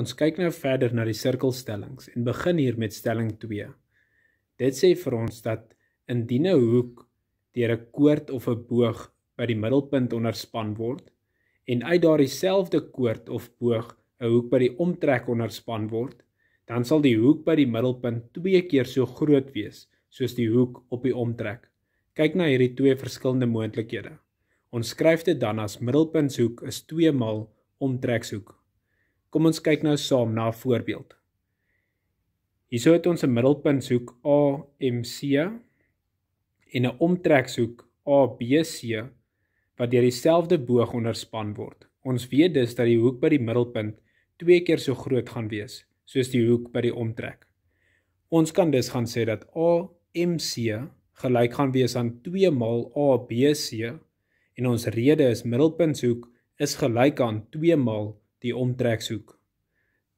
Ons kyk nou verder na die sirkelstellings en begin hier met stelling 2. Dit sê vir ons dat indien 'n nou hoek deur 'n koord of 'n boog by die middelpunt onderspan word en uit daardie selfde koord of boog 'n hoek by die omtrek onderspan word, dan sal die hoek by die middelpunt twee keer so groot wees soos die hoek op die omtrek. Kyk na hierdie twee verskillende moontlikhede. Ons skryf dit dan as middelpunthoek is 2 maal omtrekshoek. Kom ons kyk nou saam na 'n voorbeeld. Hierso het ons 'n middelpunthoek AMC en 'n omtrekshoek ABC wat deur dieselfde boog onderspan word. Ons weet dus dat die hoek by die middelpunt twee keer so groot gaan wees soos die hoek by die omtrek. Ons kan dus gaan sê dat AMC gelyk gaan wees aan 2 maal ABC en ons rede is middelpunthoek is gelyk aan 2 maal die omtrekshoek.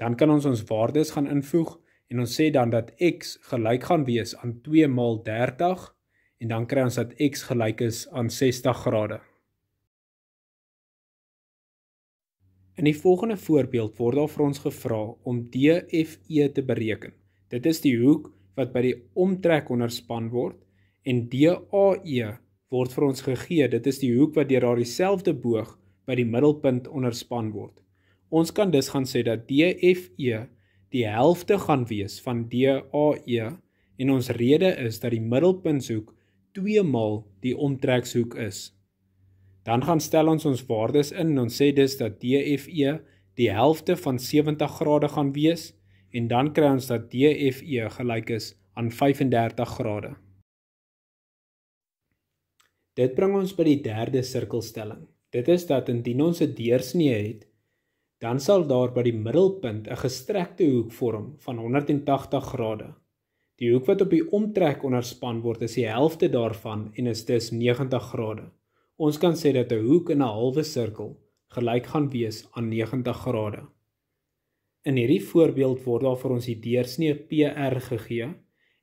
Dan kan ons ons waardes gaan invoeg en ons sê dan dat x gelyk gaan wees aan 2 maal 30 en dan kry ons dat x gelyk is aan 60 grade. In die volgende voorbeeld word daar vir ons gevra om DFE te bereken. Dit is die hoek wat by die omtrek onderspan word en DAE word vir ons gegee. Dit is die hoek wat deur daardie selfde boog by die middelpunt onderspan word. Ons kan dus gaan sê dat DFE die helfte gaan wees van DAE en ons rede is dat die middelpunthoek 2 maal die omtrekshoek is. Dan gaan stel ons ons waardes in en ons sê dus dat DFE die helfte van 70 grade gaan wees en dan kry ons dat DFE gelyk is aan 35 grade. Dit bring ons by die derde sirkelstelling. Dit is dat indien ons 'n deursnee het, dan sal daar by die middelpunt 'n gestrekte hoek vorm van 180 grade. Die hoek wat op die omtrek onderspan word is die helfte daarvan en is dus 90 grade. Ons kan sê dat 'n hoek in 'n halwe sirkel gelyk gaan wees aan 90 grade. In hierdie voorbeeld word daar vir ons die deursnee PR gegee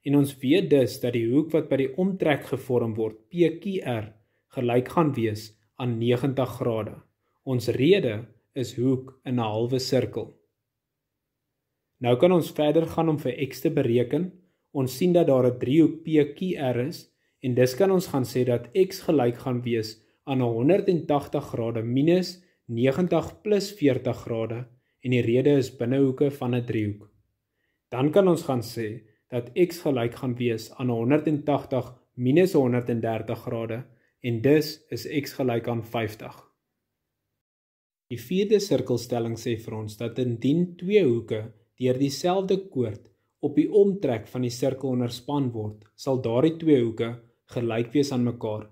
en ons weet dus dat die hoek wat by die omtrek gevorm word PQR gelyk gaan wees aan 90 grade. Ons rede is hoek in 'n halwe sirkel. Nou kan ons verder gaan om vir x te bereken. Ons sien dat daar 'n driehoek PQR is en dus kan ons gaan sê dat x gelyk gaan wees aan 'n 180 grade minus 90 plus 40 grade en die rede is binnehoeke van 'n driehoek. Dan kan ons gaan sê dat x gelyk gaan wees aan 'n 180 minus 130 grade en dus is x gelyk aan 50. Die vierde sirkelstelling sê vir ons dat indien twee hoeke deur dieselfde koord op die omtrek van die sirkel onderspan word, sal daardie twee hoeke gelyk wees aan mekaar.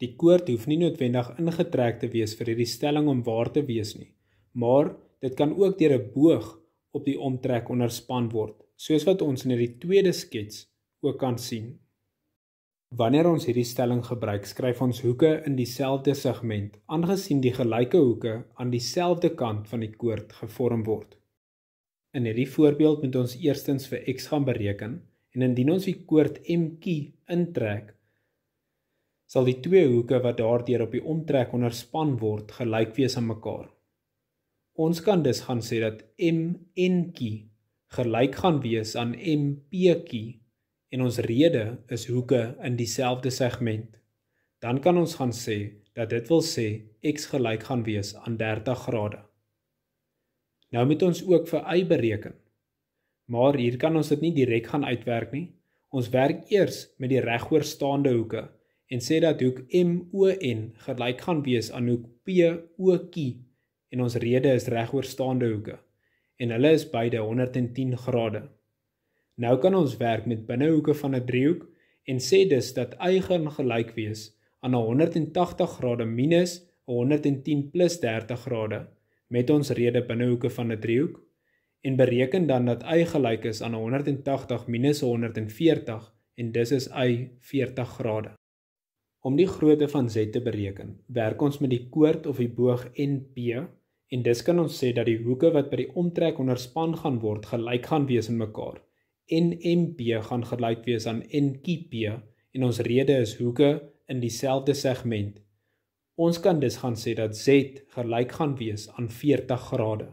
Die koord hoef nie noodwendig ingetrek te wees vir hierdie stelling om waar te wees nie, maar dit kan ook deur 'n boog op die omtrek onderspan word, soos wat ons in hierdie tweede skets ook kan sien. Wanneer ons hierdie stelling gebruik, skryf ons hoeke in dieselfde segment, aangesien die gelyke hoeke aan dieselfde kant van die koord gevorm word. In hierdie voorbeeld moet ons eerstens vir x gaan bereken en indien ons die koord MQ intrek, sal die twee hoeke wat daardeur op die omtrek onderspan word, gelyk wees aan mekaar. Ons kan dus gaan sê dat MNQ gelyk gaan wees aan MPQ en ons rede is hoeke in dieselfde segment, dan kan ons gaan sê dat dit wil sê x gelyk gaan wees aan 30 grade. Nou moet ons ook vir y bereken. Maar hier kan ons dit nie direk gaan uitwerk nie. Ons werk eers met die regoorstaande hoeke en sê dat hoek MON gelyk gaan wees aan hoek POQ en ons rede is regoorstaande hoeke en hulle is beide 110 grade. Nou kan ons werk met binnehoeke van 'n driehoek en sê dus dat y gelyk wees aan 'n 180 grade minus 'n 110 plus 30 grade met ons rede binnehoeke van 'n driehoek en bereken dan dat y gelyk is aan 'n 180 minus 'n 140 en dis is y 40 grade. Om die grootte van z te bereken, werk ons met die koord of die boog NP en dis kan ons sê dat die hoeke wat by die omtrek onderspan gaan word gelyk gaan wees aan mekaar. NMP gaan gelyk wees aan NQP en ons rede is hoeke in dieselfde segment. Ons kan dus gaan sê dat Z gelyk gaan wees aan 40 grade.